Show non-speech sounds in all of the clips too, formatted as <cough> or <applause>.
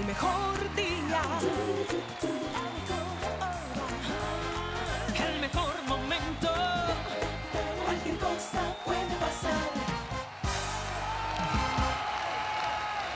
el mejor día, el mejor momento. Cualquier cosa puede pasar.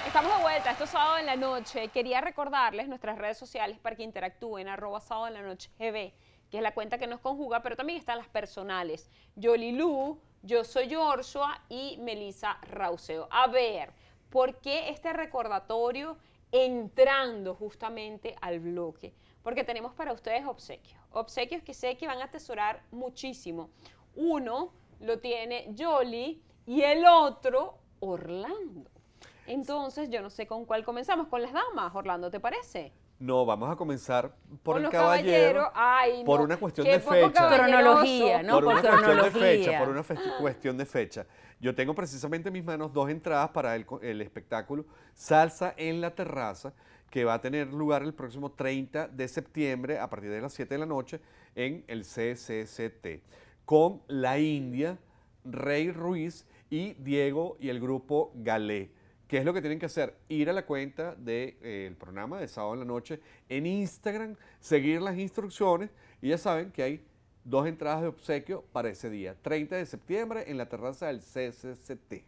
Estamos de vuelta, esto es sábado en la noche. Quería recordarles nuestras redes sociales para que interactúen, arroba sábado en la noche gb, que es la cuenta que nos conjuga, pero también están las personales. Yolilu, yo soy Orsua y Melissa Rauseo. A ver, ¿por qué este recordatorio? entrando justamente al bloque, porque tenemos para ustedes obsequios, obsequios que sé que van a atesorar muchísimo. Uno lo tiene Jolly y el otro Orlando. Entonces, yo no sé con cuál comenzamos, con las damas, Orlando, ¿te parece? No, vamos a comenzar por, el caballero, por una cuestión de fecha. Por, una cuestión de fecha, por una cuestión de fecha. Yo tengo precisamente en mis manos dos entradas para el, el, espectáculo Salsa en la Terraza, que va a tener lugar el próximo 30 de septiembre a partir de las 7 de la noche en el CCCT, con la India, Rey Ruiz y Diego y el grupo Galé. ¿Qué es lo que tienen que hacer? Ir a la cuenta del eh, programa de sábado en la noche en Instagram, seguir las instrucciones y ya saben que hay dos entradas de obsequio para ese día, 30 de septiembre en la terraza del CCCT.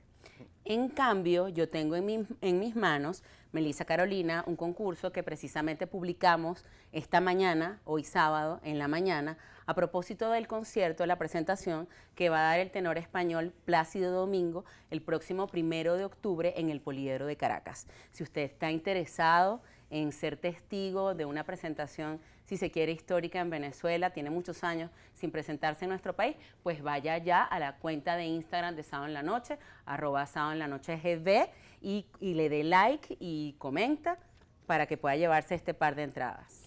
En cambio, yo tengo en, en mis manos Melissa Carolina un concurso que precisamente publicamos esta mañana, hoy sábado en la mañana, a propósito del concierto, la presentación que va a dar el tenor español Plácido Domingo el próximo primero de octubre en el Poliedro de Caracas. Si usted está interesado en ser testigo de una presentación si se quiere, histórica en Venezuela, tiene muchos años sin presentarse en nuestro país, pues vaya ya a la cuenta de Instagram de Sábado en la Noche, arroba Sábado en la Noche gd, y, y le dé like y comenta para que pueda llevarse este par de entradas.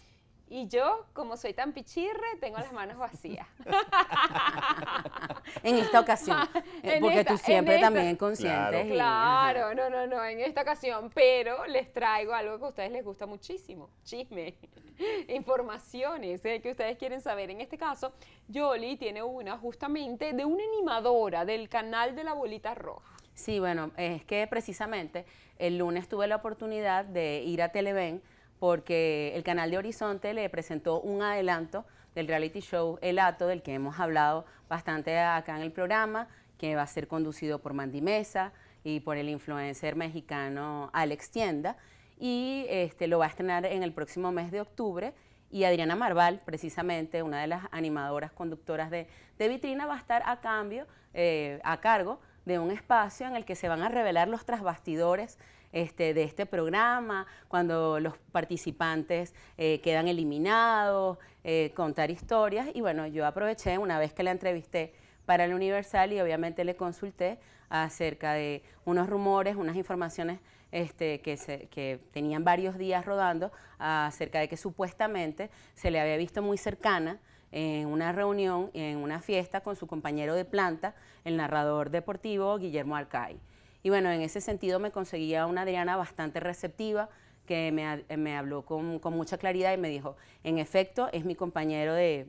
Y yo, como soy tan pichirre, tengo las manos vacías. <laughs> en esta ocasión. <laughs> Eh, porque tú siempre también conscientes. Claro, no, no, no, en esta ocasión. Pero les traigo algo que a ustedes les gusta muchísimo. Chisme. <laughs> Informaciones eh, que ustedes quieren saber. En este caso, Yoli tiene una justamente de una animadora del canal de la bolita roja. Sí, bueno, es que precisamente el lunes tuve la oportunidad de ir a Televen porque el canal de Horizonte le presentó un adelanto del reality show El Ato, del que hemos hablado bastante acá en el programa, que va a ser conducido por Mandy Mesa y por el influencer mexicano Alex Tienda, y este, lo va a estrenar en el próximo mes de octubre. Y Adriana Marval, precisamente una de las animadoras conductoras de, Vitrina, va a estar a cambio, eh, a cargo de un espacio en el que se van a revelar los trasbastidores este, de este programa, cuando los participantes eh, quedan eliminados, eh, contar historias. Y bueno, yo aproveché una vez que la entrevisté para el Universal y obviamente le consulté acerca de unos rumores, unas informaciones este, que, tenían varios días rodando acerca de que supuestamente se le había visto muy cercana en una reunión, en una fiesta con su compañero de planta, el narrador deportivo Guillermo Arcay. Y bueno, en ese sentido me conseguía una Adriana bastante receptiva que me, habló con, mucha claridad y me dijo, en efecto, es mi compañero de,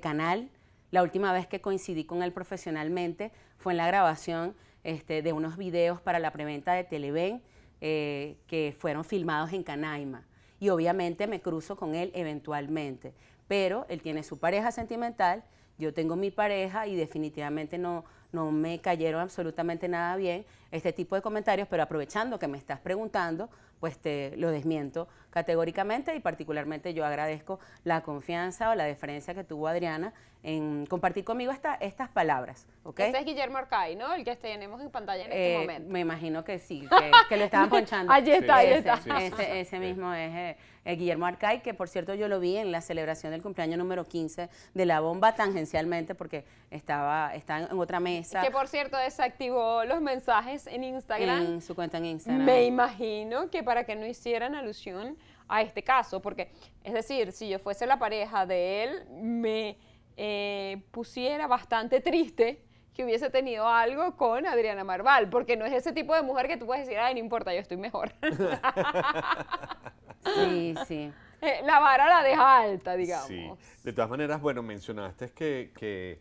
canal. La última vez que coincidí con él profesionalmente fue en la grabación este, de unos videos para la preventa de Televen eh, que fueron filmados en Canaima. Y obviamente me cruzo con él eventualmente. Pero él tiene su pareja sentimental, yo tengo mi pareja y definitivamente no, no me cayeron absolutamente nada bien este tipo de comentarios, pero aprovechando que me estás preguntando, pues te lo desmiento categóricamente y particularmente yo agradezco la confianza o la deferencia que tuvo Adriana en compartir conmigo estas palabras. ¿okay? Este es Guillermo Arcay, ¿no? El que tenemos en pantalla en este eh, momento. Me imagino que sí, que, <laughs> lo estaban ponchando. allí está, está. Ese, mismo es eh, eh, Guillermo Arcay, que por cierto yo lo vi en la celebración del cumpleaños número 15 de La Bomba, tangencialmente, porque estaba, estaba en otra mesa. Que por cierto desactivó los mensajes en Instagram. En su cuenta en Instagram. Me imagino que para que no hicieran alusión a este caso, porque es decir, si yo fuese la pareja de él, me eh, pusiera bastante triste que hubiese tenido algo con Adriana Marval, porque no es ese tipo de mujer que tú puedes decir, ay, no importa, yo estoy mejor. <laughs> sí, sí. <laughs> Eh, la vara la deja alta, digamos. De todas maneras, bueno, mencionaste que, que,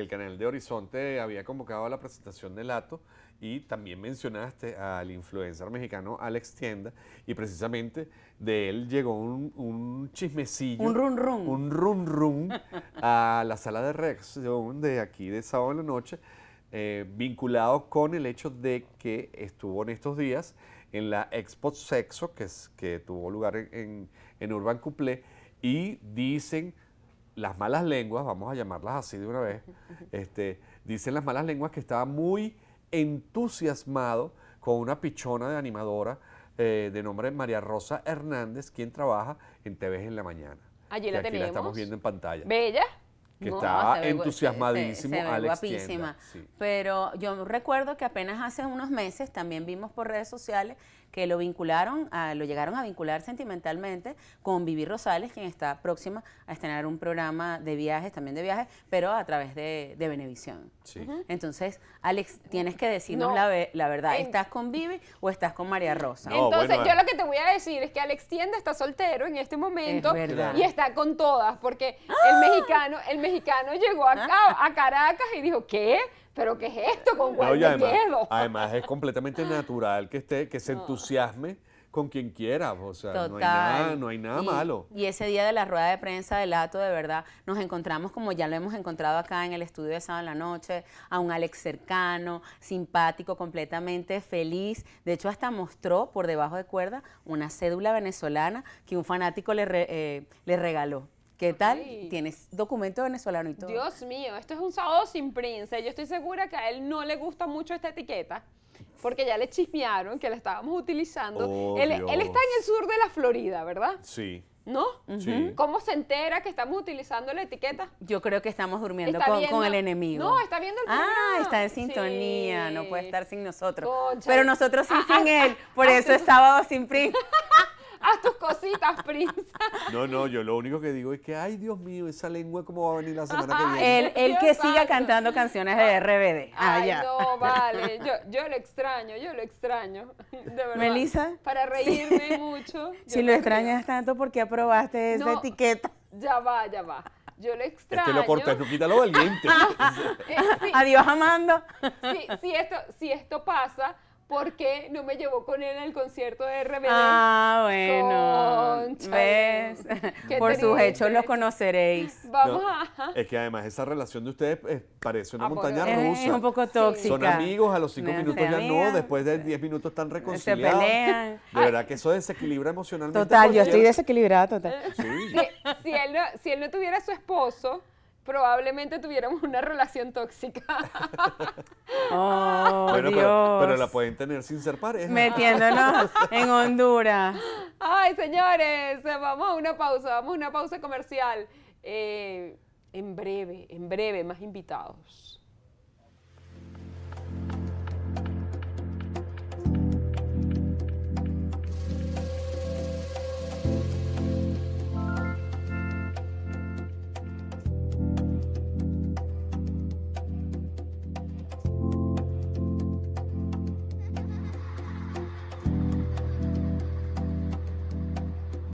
el canal de Horizonte había convocado la presentación del Lato y también mencionaste al influencer mexicano Alex Tienda y precisamente de él llegó un, chismecillo. Un rum rum. Un run <laughs> a la sala de reacción de aquí de sábado en la noche eh, vinculado con el hecho de que estuvo en estos días en la Expo Sexo que, es, que tuvo lugar en, en, Urban Couplé y dicen las malas lenguas, vamos a llamarlas así de una vez, <laughs> este, dicen las malas lenguas que estaba muy entusiasmado con una pichona de animadora eh, de nombre María Rosa Hernández, quien trabaja en TV en la mañana. Allí la tenemos. Aquí la estamos viendo en pantalla. Bella que está entusiasmadísima entusiasmadísimo, se, guapísima. Pero yo recuerdo que apenas hace unos meses también vimos por redes sociales que lo vincularon, lo llegaron a vincular sentimentalmente con Vivi Rosales, quien está próxima a estrenar un programa de viajes, también de viajes, pero a través de, de Benevisión. Entonces, Alex, tienes que decirnos la, la, verdad. ¿Estás con Vivi o estás con María Rosa? Entonces, yo lo que te voy a decir es que Alex Tienda está soltero en este momento y está con todas, porque el ¡Ah! mexicano, el mexicano llegó acá, a Caracas y dijo, ¿qué? pero ¿qué es esto con no, además, es completamente natural que esté, que se entusiasme con quien quiera, o sea, no hay nada, no hay nada malo. Y ese día de la rueda de prensa del Ato, de verdad, nos encontramos como ya lo hemos encontrado acá en el estudio de sábado en la noche, a un Alex cercano, simpático, completamente feliz. De hecho, hasta mostró por debajo de cuerda una cédula venezolana que un fanático le, eh, le regaló. ¿Qué tal? Tienes documento venezolano y todo. Dios mío, esto es un sábado sin prince. Yo estoy segura que a él no le gusta mucho esta etiqueta porque ya le chismearon que la estábamos utilizando. él, está en el sur de la Florida, ¿verdad? Sí. ¿No? ¿Cómo se entera que estamos utilizando la etiqueta? Yo creo que estamos durmiendo con, el enemigo. No, está viendo el ah, programa. Ah, está en sintonía, no puede estar sin nosotros. Pero nosotros sí <laughs> sin él, por eso es sábado sin Prince. <laughs> Haz tus cositas, Prince. <laughs> No, no, yo lo único que digo es que, ay, Dios mío, esa lengua, ¿cómo va a venir la semana que ah, viene? El que siga cantando canciones de ah, RBD. Ah, ay, no, vale. Yo, lo extraño, yo lo extraño. <laughs> De verdad. Melissa. Para reírme mucho. <laughs> Si lo extrañas tanto, ¿por qué aprobaste esa etiqueta? Ya va, ya va. Yo lo extraño. Es que lo cortas, no quítalo valiente. <laughs> eh, Adiós, Amando. si esto pasa, ¿por qué no me llevó con él al concierto de RBD? Ah, bueno. <laughs> Por sus hechos los conoceréis. <laughs> Vamos a... Es que además esa relación de ustedes pues, parece una ah, montaña rusa. Es un poco tóxica. Son amigos, a los cinco minutos ya no, después de diez minutos están reconciliados. Se pelean. De verdad que eso desequilibra emocionalmente. Total, yo estoy desequilibrada, total. Si, él no, tuviera su esposo probablemente tuviéramos una relación tóxica. <laughs> oh, Pero, la pueden tener sin ser pares. Metiéndonos <laughs> en Honduras. Ay, señores, vamos a una pausa, vamos a una pausa comercial. Eh, en breve, en breve, más invitados.